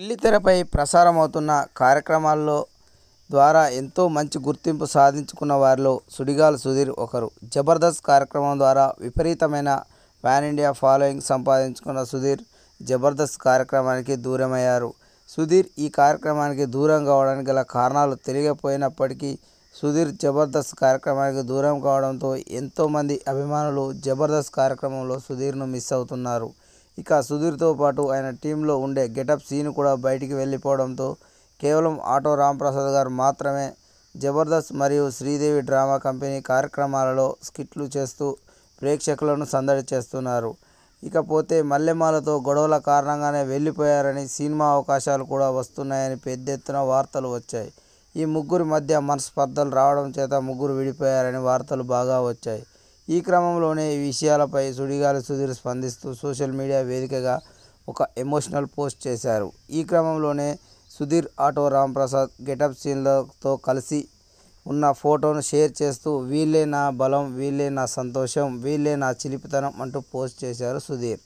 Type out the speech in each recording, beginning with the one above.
వెల్లితెరపై ప్రసారమవుతున్న కార్యక్రమాల్లో ద్వారా ఎంతో మంచి గుర్తింపు సాధించుకున్న వారిలో సుడిగాల సుధీర్ ఒకరు జబర్దస్త్ కార్యక్రమం ద్వారా విపరీతమైన పాన్ ఇండియా ఫాలోయింగ్ సంపాదించుకున్న సుధీర్ జబర్దస్త్ కార్యక్రమానికి దూరమయ్యారు సుధీర్ ఈ కార్యక్రమానికి దూరం కావడానికి గల కారణాలు తెలియకపోయినప్పటికీ సుధీర్ జబర్దస్త్ కార్యక్రమానికి దూరం కావడంతో ఎంతోమంది అభిమానులు జబర్దస్త్ కార్యక్రమంలో సుధీర్ను మిస్ అవుతున్నారు ఇక సుధీర్తో పాటు ఆయన టీంలో ఉండే గెటప్ సీన్ కూడా బయటికి వెళ్ళిపోవడంతో కేవలం ఆటో రాంప్రసాద్ గారు మాత్రమే జబర్దస్త్ మరియు శ్రీదేవి డ్రామా కంపెనీ కార్యక్రమాలలో స్కిట్లు చేస్తూ ప్రేక్షకులను సందడి చేస్తున్నారు ఇకపోతే మల్లెమాలతో గొడవల కారణంగానే వెళ్ళిపోయారని సినిమా అవకాశాలు కూడా వస్తున్నాయని పెద్ద వార్తలు వచ్చాయి ఈ ముగ్గురి మధ్య మనస్పర్ధలు రావడం చేత ముగ్గురు విడిపోయారని వార్తలు బాగా వచ్చాయి ఈ క్రమంలోనే ఈ విషయాలపై సుడిగాలి సుధీర్ స్పందిస్తూ సోషల్ మీడియా వేదికగా ఒక ఎమోషనల్ పోస్ట్ చేశారు ఈ క్రమంలోనే సుధీర్ ఆటో రాంప్రసాద్ గెటప్ సీన్లతో కలిసి ఉన్న ఫోటోను షేర్ చేస్తూ వీళ్ళే నా బలం వీళ్ళే నా సంతోషం వీళ్ళే నా చిలిపితనం అంటూ పోస్ట్ చేశారు సుధీర్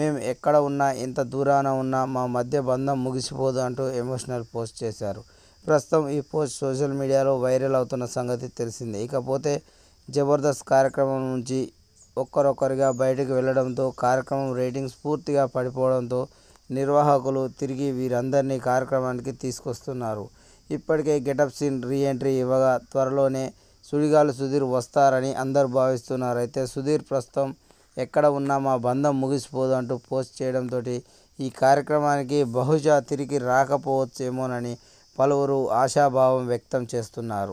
మేము ఎక్కడ ఉన్నా ఎంత దూరాన ఉన్నా మా మధ్య బంధం ముగిసిపోదు అంటూ ఎమోషనల్ పోస్ట్ చేశారు ప్రస్తుతం ఈ పోస్ట్ సోషల్ మీడియాలో వైరల్ అవుతున్న సంగతి తెలిసిందే ఇకపోతే జబర్దస్త్ కార్యక్రమం నుంచి ఒక్కరొక్కరిగా బయటకు వెళ్ళడంతో కార్యక్రమం రేటింగ్స్ పూర్తిగా పడిపోవడంతో నిర్వాహకులు తిరిగి వీరందరినీ కార్యక్రమానికి తీసుకొస్తున్నారు ఇప్పటికే గెటప్ సీన్ రీ ఎంట్రీ ఇవ్వగా త్వరలోనే సుడిగాలు సుధీర్ వస్తారని అందరు భావిస్తున్నారు అయితే సుధీర్ ప్రస్తుతం ఎక్కడ ఉన్నా మా బంధం ముగిసిపోదు అంటూ పోస్ట్ చేయడంతో ఈ కార్యక్రమానికి బహుశా తిరిగి రాకపోవచ్చేమోనని పలువురు ఆశాభావం వ్యక్తం చేస్తున్నారు